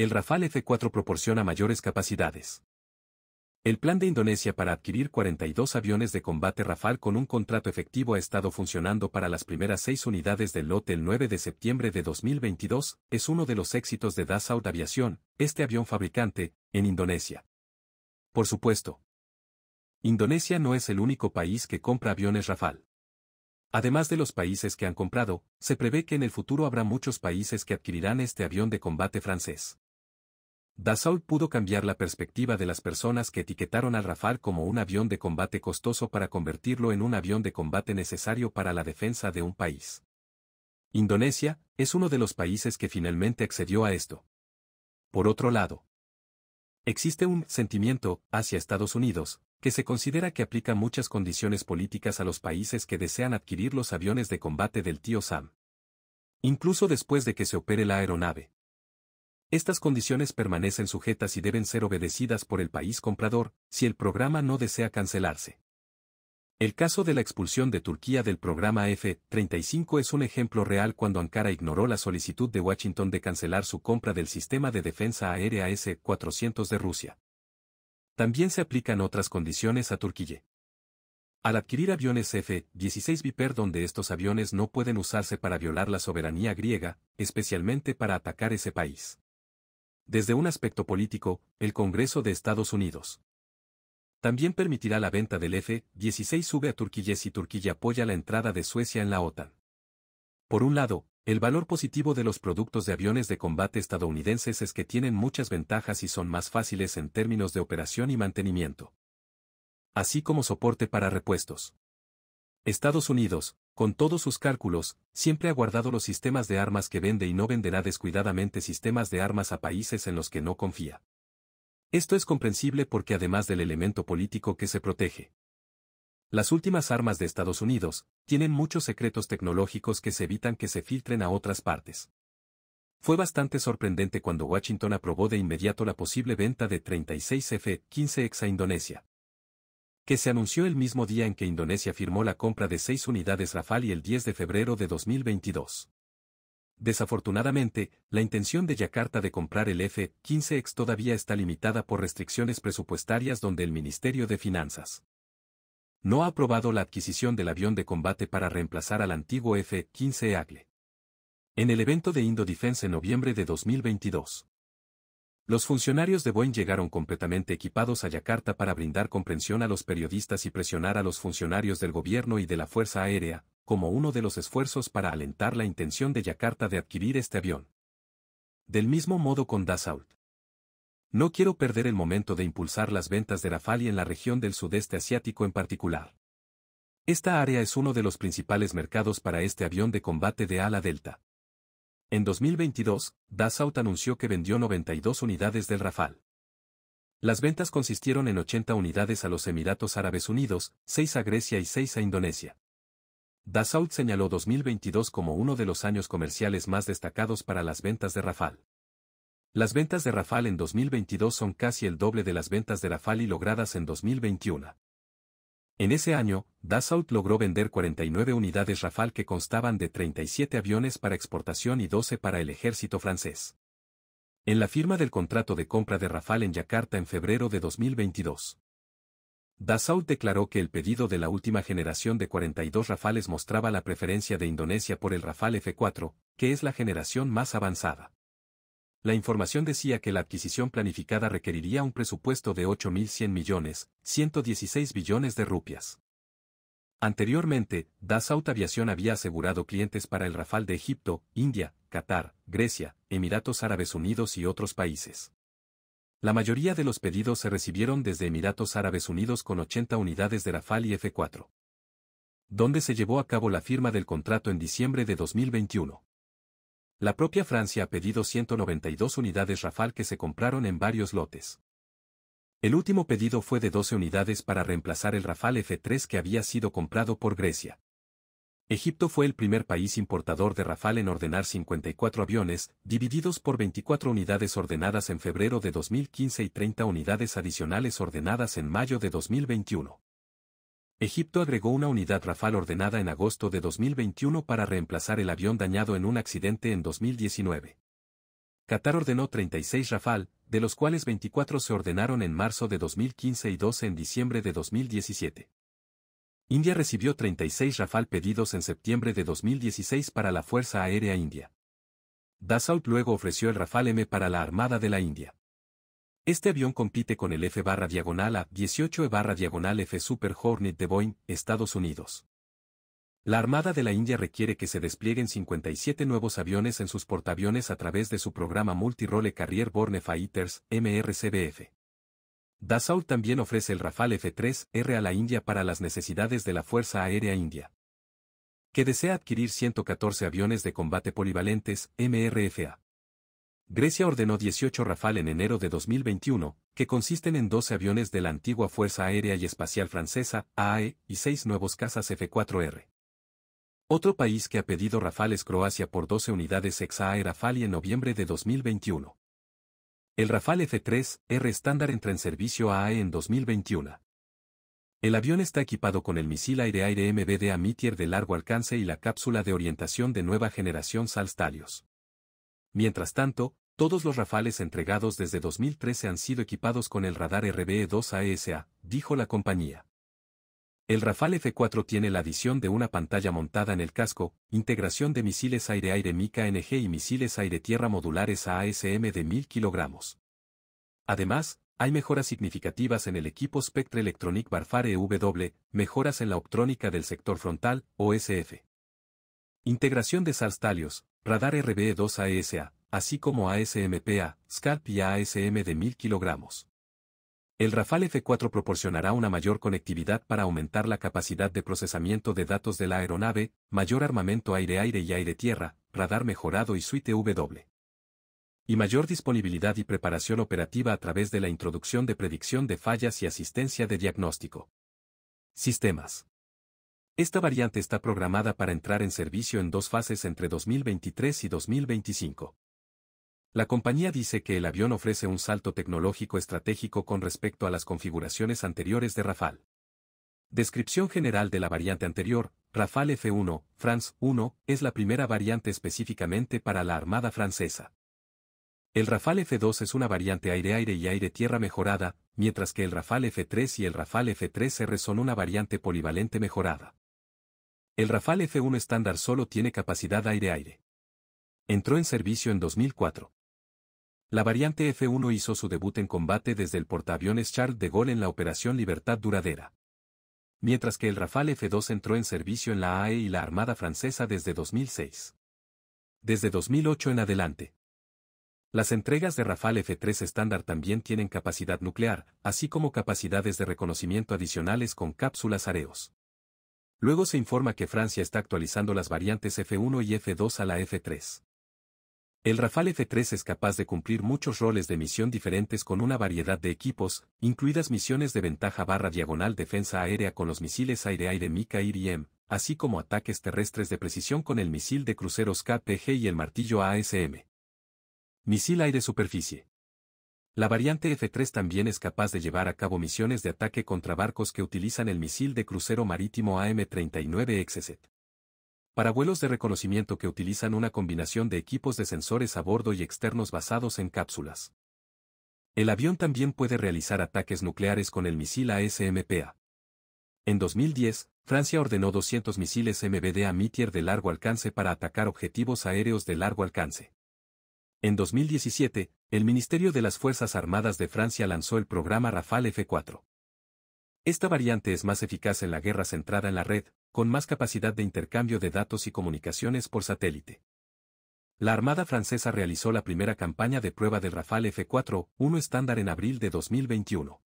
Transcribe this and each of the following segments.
El Rafale F4 proporciona mayores capacidades. El plan de Indonesia para adquirir 42 aviones de combate Rafale con un contrato efectivo ha estado funcionando para las primeras seis unidades del lote el 9 de septiembre de 2022, es uno de los éxitos de Dassault Aviación, este avión fabricante, en Indonesia. Por supuesto. Indonesia no es el único país que compra aviones Rafale. Además de los países que han comprado, se prevé que en el futuro habrá muchos países que adquirirán este avión de combate francés. Dassault pudo cambiar la perspectiva de las personas que etiquetaron al Rafale como un avión de combate costoso para convertirlo en un avión de combate necesario para la defensa de un país. Indonesia es uno de los países que finalmente accedió a esto. Por otro lado, existe un sentimiento hacia Estados Unidos, que se considera que aplica muchas condiciones políticas a los países que desean adquirir los aviones de combate del tío Sam. Incluso después de que se opere la aeronave. Estas condiciones permanecen sujetas y deben ser obedecidas por el país comprador, si el programa no desea cancelarse. El caso de la expulsión de Turquía del programa F-35 es un ejemplo real cuando Ankara ignoró la solicitud de Washington de cancelar su compra del sistema de defensa aérea S-400 de Rusia. También se aplican otras condiciones a Turquía. Al adquirir aviones F-16 Viper donde estos aviones no pueden usarse para violar la soberanía griega, especialmente para atacar ese país desde un aspecto político, el Congreso de Estados Unidos. También permitirá la venta del F-16 sube a Turquía si Turquía apoya la entrada de Suecia en la OTAN. Por un lado, el valor positivo de los productos de aviones de combate estadounidenses es que tienen muchas ventajas y son más fáciles en términos de operación y mantenimiento. Así como soporte para repuestos. Estados Unidos, con todos sus cálculos, siempre ha guardado los sistemas de armas que vende y no venderá descuidadamente sistemas de armas a países en los que no confía. Esto es comprensible porque además del elemento político que se protege, las últimas armas de Estados Unidos tienen muchos secretos tecnológicos que se evitan que se filtren a otras partes. Fue bastante sorprendente cuando Washington aprobó de inmediato la posible venta de 36F-15X e a Indonesia que se anunció el mismo día en que Indonesia firmó la compra de seis unidades Rafale el 10 de febrero de 2022. Desafortunadamente, la intención de Yakarta de comprar el F-15X todavía está limitada por restricciones presupuestarias donde el Ministerio de Finanzas no ha aprobado la adquisición del avión de combate para reemplazar al antiguo F-15 Agle. En el evento de Indo Defense en noviembre de 2022, los funcionarios de Boeing llegaron completamente equipados a Yakarta para brindar comprensión a los periodistas y presionar a los funcionarios del gobierno y de la Fuerza Aérea, como uno de los esfuerzos para alentar la intención de Yakarta de adquirir este avión. Del mismo modo con Dassault. No quiero perder el momento de impulsar las ventas de Rafale en la región del sudeste asiático en particular. Esta área es uno de los principales mercados para este avión de combate de ala delta. En 2022, Dassault anunció que vendió 92 unidades del Rafale. Las ventas consistieron en 80 unidades a los Emiratos Árabes Unidos, 6 a Grecia y 6 a Indonesia. Dassault señaló 2022 como uno de los años comerciales más destacados para las ventas de Rafale. Las ventas de Rafale en 2022 son casi el doble de las ventas de Rafale logradas en 2021. En ese año, Dassault logró vender 49 unidades Rafale que constaban de 37 aviones para exportación y 12 para el ejército francés. En la firma del contrato de compra de Rafale en Yakarta en febrero de 2022. Dassault declaró que el pedido de la última generación de 42 Rafales mostraba la preferencia de Indonesia por el Rafale F4, que es la generación más avanzada. La información decía que la adquisición planificada requeriría un presupuesto de 8.100 millones, 116 billones de rupias. Anteriormente, Dassault Aviación había asegurado clientes para el Rafal de Egipto, India, Qatar, Grecia, Emiratos Árabes Unidos y otros países. La mayoría de los pedidos se recibieron desde Emiratos Árabes Unidos con 80 unidades de Rafal y F4. Donde se llevó a cabo la firma del contrato en diciembre de 2021. La propia Francia ha pedido 192 unidades Rafal que se compraron en varios lotes. El último pedido fue de 12 unidades para reemplazar el Rafal F3 que había sido comprado por Grecia. Egipto fue el primer país importador de Rafal en ordenar 54 aviones, divididos por 24 unidades ordenadas en febrero de 2015 y 30 unidades adicionales ordenadas en mayo de 2021. Egipto agregó una unidad Rafal ordenada en agosto de 2021 para reemplazar el avión dañado en un accidente en 2019. Qatar ordenó 36 Rafal, de los cuales 24 se ordenaron en marzo de 2015 y 12 en diciembre de 2017. India recibió 36 Rafal pedidos en septiembre de 2016 para la Fuerza Aérea India. Dassault luego ofreció el Rafal M para la Armada de la India. Este avión compite con el F A-18E F Super Hornet de Boeing, Estados Unidos. La Armada de la India requiere que se desplieguen 57 nuevos aviones en sus portaaviones a través de su programa Multirole Carrier Borne Fighters, MRCBF. Dassault también ofrece el Rafale F-3R a la India para las necesidades de la Fuerza Aérea India. Que desea adquirir 114 aviones de combate polivalentes, MRFA. Grecia ordenó 18 Rafal en enero de 2021, que consisten en 12 aviones de la antigua Fuerza Aérea y Espacial Francesa, AAE, y 6 nuevos cazas F-4R. Otro país que ha pedido Rafales Croacia por 12 unidades ex-AAE en noviembre de 2021. El Rafale F-3 R estándar entra en servicio AAE en 2021. El avión está equipado con el misil aire-aire MBDA Mítier de largo alcance y la cápsula de orientación de nueva generación Salstalios. Mientras tanto, todos los Rafales entregados desde 2013 han sido equipados con el radar RBE-2ASA, dijo la compañía. El Rafale F4 tiene la adición de una pantalla montada en el casco, integración de misiles aire-aire MICA-NG y misiles aire-tierra modulares AASM de 1000 kilogramos. Además, hay mejoras significativas en el equipo Spectre Electronic Barfare EW, mejoras en la optrónica del sector frontal, OSF. Integración de SARS radar RBE-2ASA, así como ASMPA, SCARP y ASM de 1000 kilogramos. El Rafale F4 proporcionará una mayor conectividad para aumentar la capacidad de procesamiento de datos de la aeronave, mayor armamento aire-aire y aire-tierra, radar mejorado y suite W. Y mayor disponibilidad y preparación operativa a través de la introducción de predicción de fallas y asistencia de diagnóstico. Sistemas. Esta variante está programada para entrar en servicio en dos fases entre 2023 y 2025. La compañía dice que el avión ofrece un salto tecnológico estratégico con respecto a las configuraciones anteriores de Rafale. Descripción general de la variante anterior, Rafale F1, France 1, es la primera variante específicamente para la Armada francesa. El Rafale F2 es una variante aire-aire y aire-tierra mejorada, mientras que el Rafale F3 y el Rafale F3R son una variante polivalente mejorada. El Rafale F1 estándar solo tiene capacidad aire-aire. Entró en servicio en 2004. La variante F-1 hizo su debut en combate desde el portaaviones Charles de Gaulle en la Operación Libertad Duradera. Mientras que el Rafale F-2 entró en servicio en la AE y la Armada Francesa desde 2006. Desde 2008 en adelante. Las entregas de Rafale F-3 estándar también tienen capacidad nuclear, así como capacidades de reconocimiento adicionales con cápsulas Areos. Luego se informa que Francia está actualizando las variantes F1 y F2 a la F3. El Rafale F3 es capaz de cumplir muchos roles de misión diferentes con una variedad de equipos, incluidas misiones de ventaja barra diagonal defensa aérea con los misiles aire-aire y IRI-M, así como ataques terrestres de precisión con el misil de cruceros KPG y el martillo ASM. Misil aire-superficie. La variante F3 también es capaz de llevar a cabo misiones de ataque contra barcos que utilizan el misil de crucero marítimo AM-39 Exocet para vuelos de reconocimiento que utilizan una combinación de equipos de sensores a bordo y externos basados en cápsulas. El avión también puede realizar ataques nucleares con el misil ASMPA. En 2010, Francia ordenó 200 misiles MBDA Mitier de largo alcance para atacar objetivos aéreos de largo alcance. En 2017, el Ministerio de las Fuerzas Armadas de Francia lanzó el programa Rafale F4. Esta variante es más eficaz en la guerra centrada en la red, con más capacidad de intercambio de datos y comunicaciones por satélite. La Armada Francesa realizó la primera campaña de prueba del Rafale F-4, 1 estándar en abril de 2021.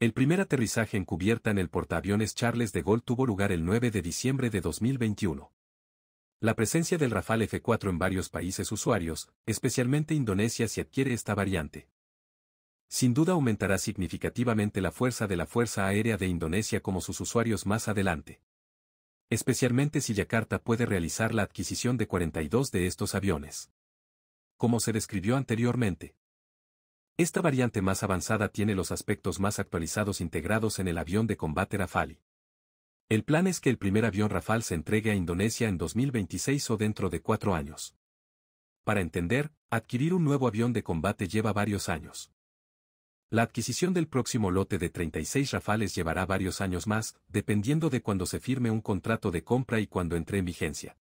El primer aterrizaje encubierta en el portaaviones Charles de Gaulle tuvo lugar el 9 de diciembre de 2021. La presencia del Rafale F-4 en varios países usuarios, especialmente Indonesia si adquiere esta variante. Sin duda aumentará significativamente la fuerza de la Fuerza Aérea de Indonesia como sus usuarios más adelante especialmente si Yakarta puede realizar la adquisición de 42 de estos aviones. Como se describió anteriormente, esta variante más avanzada tiene los aspectos más actualizados integrados en el avión de combate Rafale. El plan es que el primer avión Rafale se entregue a Indonesia en 2026 o dentro de cuatro años. Para entender, adquirir un nuevo avión de combate lleva varios años. La adquisición del próximo lote de 36 Rafales llevará varios años más, dependiendo de cuando se firme un contrato de compra y cuando entre en vigencia.